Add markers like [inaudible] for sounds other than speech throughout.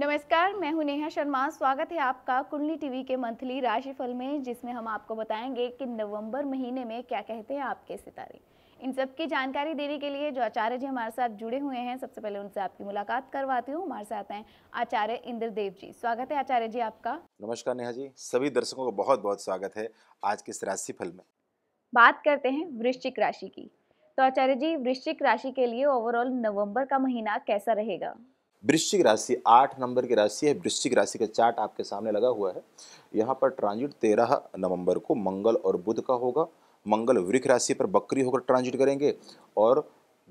नमस्कार मैं हूं नेहा शर्मा स्वागत है आपका कुंडली टीवी के मंथली राशिफल में जिसमें हम आपको बताएंगे कि नवंबर महीने में क्या कहते हैं आपके सितारे इन सब की जानकारी देने के लिए जो आचार्य जी हमारे साथ जुड़े हुए हैं सबसे पहले उनसे आपकी मुलाकात करवाती हूँ हमारे साथ हैं आचार्य इंद्रदेव जी स्वागत है आचार्य जी आपका नमस्कार नेहा जी सभी दर्शकों का बहुत बहुत स्वागत है आज के इस राशिफल में बात करते हैं वृश्चिक राशि की तो आचार्य जी वृश्चिक राशि के लिए ओवरऑल नवंबर का महीना कैसा रहेगा वृश्चिक राशि आठ नंबर की राशि है वृश्चिक राशि का चार्ट आपके सामने लगा हुआ है यहाँ पर ट्रांजिट तेरह नवंबर को मंगल और बुध का होगा मंगल वृक्ष राशि पर बकरी होकर ट्रांजिट करेंगे और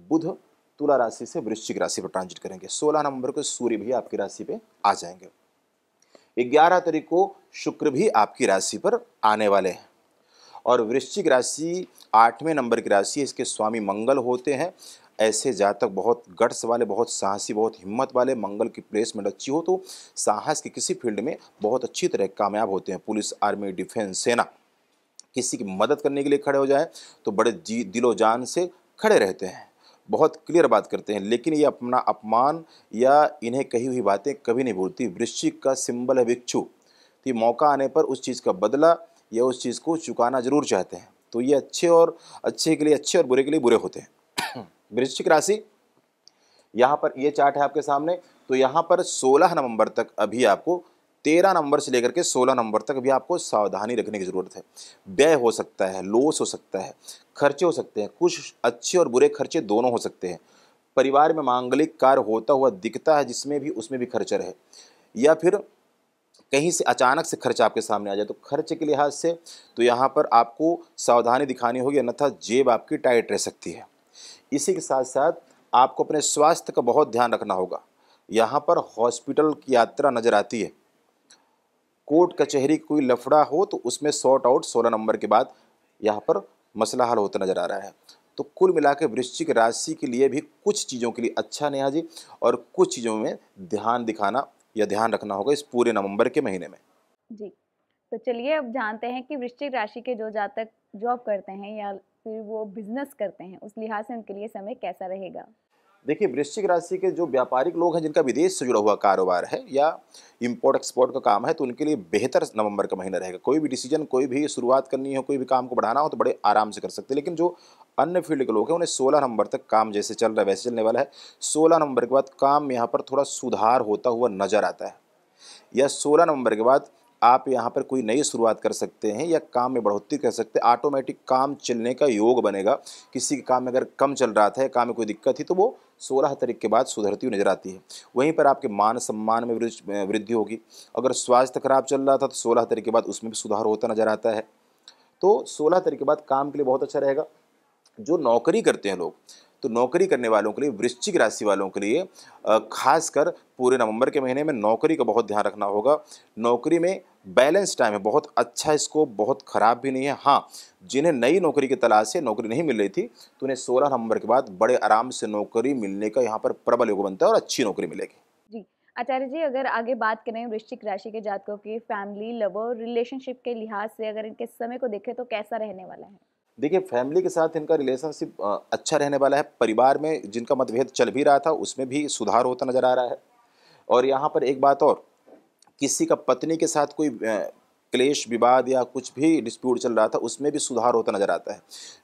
बुध तुला राशि से वृश्चिक राशि पर ट्रांजिट करेंगे 16 नवंबर को सूर्य भी आपकी राशि पे आ जाएंगे 11 तारीख को शुक्र भी आपकी राशि पर आने वाले हैं और वृश्चिक राशि आठवें नंबर की राशि इसके स्वामी मंगल होते हैं ऐसे जातक बहुत गट्स वाले बहुत साहसी बहुत हिम्मत वाले मंगल की प्लेसमेंट अच्छी हो तो साहस की किसी फील्ड में बहुत अच्छी तरह कामयाब होते हैं पुलिस आर्मी डिफेंस सेना किसी की मदद करने के लिए खड़े हो जाए तो बड़े जी दिलो जान से खड़े रहते हैं बहुत क्लियर बात करते हैं लेकिन ये अपना अपमान या इन्हें कही हुई बातें कभी नहीं भूलती वृश्चिक का सिंबल है भिक्षु तो मौका आने पर उस चीज़ का बदला या उस चीज़ को चुकाना ज़रूर चाहते हैं तो ये अच्छे और अच्छे के लिए अच्छे और बुरे के लिए बुरे होते हैं [clears throat] वृश्चिक राशि यहाँ पर ये चार्ट है आपके सामने तो यहाँ पर 16 नवंबर तक अभी आपको 13 नंबर से लेकर के 16 नंबर तक भी आपको सावधानी रखने की ज़रूरत है व्यय हो सकता है लॉस हो सकता है खर्चे हो सकते हैं कुछ अच्छे और बुरे खर्चे दोनों हो सकते हैं परिवार में मांगलिक कार्य होता हुआ दिखता है जिसमें भी उसमें भी खर्चा रहे या फिर कहीं से अचानक से खर्च आपके सामने आ जाए तो खर्च के लिहाज से तो यहाँ पर आपको सावधानी दिखानी होगी अन्यथा जेब आपकी टाइट रह सकती है इसी के साथ साथ आपको अपने स्वास्थ्य का बहुत ध्यान रखना होगा यहाँ पर हॉस्पिटल की यात्रा नज़र आती है कोर्ट कचहरी कोई लफड़ा हो तो उसमें शॉर्ट आउट सोलह नंबर के बाद यहाँ पर मसला हल होता नज़र आ रहा है तो कुल मिला के वृश्चिक राशि के लिए भी कुछ चीज़ों के लिए अच्छा नहीं जी और कुछ चीज़ों में ध्यान दिखाना यह ध्यान रखना होगा इस पूरे नवंबर के महीने में जी तो चलिए अब जानते हैं कि वृश्चिक राशि के जो जातक जॉब करते हैं या फिर वो बिजनेस करते हैं उस लिहाज से उनके लिए समय कैसा रहेगा देखिए वृश्चिक राशि के जो व्यापारिक लोग हैं जिनका विदेश से जुड़ा हुआ कारोबार है या इम्पोर्ट एक्सपोर्ट का काम है तो उनके लिए बेहतर नवंबर का महीना रहेगा कोई भी डिसीजन कोई भी शुरुआत करनी हो कोई भी काम को बढ़ाना हो तो बड़े आराम से कर सकते हैं लेकिन जो अन्य फील्ड के लोग हैं उन्हें सोलह नंबर तक काम जैसे चल रहा है वैसे चलने वाला है सोलह नंबर के बाद काम यहाँ पर थोड़ा सुधार होता हुआ नजर आता है या सोलह नवंबर के बाद आप यहाँ पर कोई नई शुरुआत कर सकते हैं या काम में बढ़ोतरी कर सकते हैं ऑटोमेटिक काम चलने का योग बनेगा किसी के काम में अगर कम चल रहा था या काम में कोई दिक्कत थी तो वो सोलह तारीख के बाद सुधरती हुई नजर आती है वहीं पर आपके मान सम्मान में वृद्धि होगी अगर स्वास्थ्य खराब चल रहा था तो सोलह तारीख के बाद उसमें भी सुधार होता नजर आता है तो सोलह तारीख के बाद काम के लिए बहुत अच्छा रहेगा जो नौकरी करते हैं लोग तो नौकरी करने वालों के लिए वृश्चिक राशि वालों के लिए खासकर पूरे नवंबर के महीने में नौकरी का बहुत ध्यान रखना होगा नौकरी में बैलेंस टाइम है बहुत अच्छा स्कोप बहुत ख़राब भी नहीं है हाँ जिन्हें नई नौकरी की तलाश है नौकरी नहीं मिल रही थी तो उन्हें सोलह नंबर के बाद बड़े आराम से नौकरी मिलने का यहाँ पर प्रबल योग बनता है और अच्छी नौकरी मिलेगी आचार्य जी अगर आगे बात करें वृश्चिक राशि के जातकों की फैमिली लव और रिलेशनशिप के लिहाज से अगर इनके समय को देखें तो कैसा रहने वाला है देखिए फैमिली के साथ इनका रिलेशनशिप अच्छा रहने वाला है परिवार में जिनका मतभेद चल भी रहा था उसमें भी सुधार होता नज़र आ रहा है और यहाँ पर एक बात और किसी का पत्नी के साथ कोई क्लेश विवाद या कुछ भी डिस्प्यूट चल रहा था उसमें भी सुधार होता नजर आता है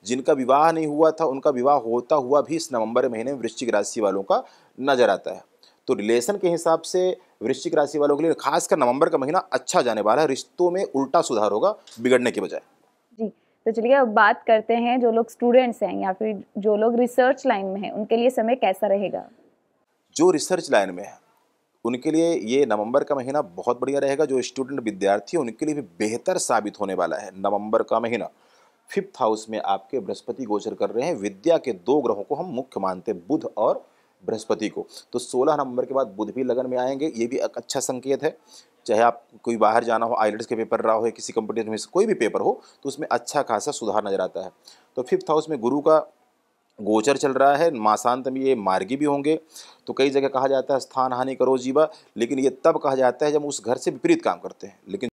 जिनका विवाह नहीं हुआ था उनका विवाह होता हुआ भी इस नवंबर महीने में वृश्चिक राशि वालों का नजर आता है तो रिलेशन के हिसाब से वृश्चिक राशि वालों के लिए खासकर नवंबर का महीना अच्छा जाने वाला है रिश्तों में उल्टा सुधार होगा बिगड़ने के बजाय जी तो चलिए अब बात करते हैं जो लोग स्टूडेंट्स हैं या फिर जो लोग रिसर्च लाइन में हैं उनके लिए समय कैसा रहेगा जो रिसर्च लाइन में है उनके लिए ये नवंबर का महीना बहुत बढ़िया रहेगा जो स्टूडेंट विद्यार्थी उनके लिए भी बेहतर साबित होने वाला है नवंबर का महीना फिफ्थ हाउस में आपके बृहस्पति गोचर कर रहे हैं विद्या के दो ग्रहों को हम मुख्य मानते हैं बुध और बृहस्पति को तो 16 नवंबर के बाद बुध भी लगन में आएंगे ये भी एक अच्छा संकेत है चाहे आप कोई बाहर जाना हो आईलेट्स के पेपर रहा हो या किसी कंपटीशन में कोई भी पेपर हो तो उसमें अच्छा खासा सुधार नजर आता है तो फिफ्थ हाउस में गुरु का गोचर चल रहा है मासांत में ये मार्गी भी होंगे तो कई जगह कहा जाता है स्थान हानि करो जीवा लेकिन ये तब कहा जाता है जब उस घर से विपरीत काम करते हैं लेकिन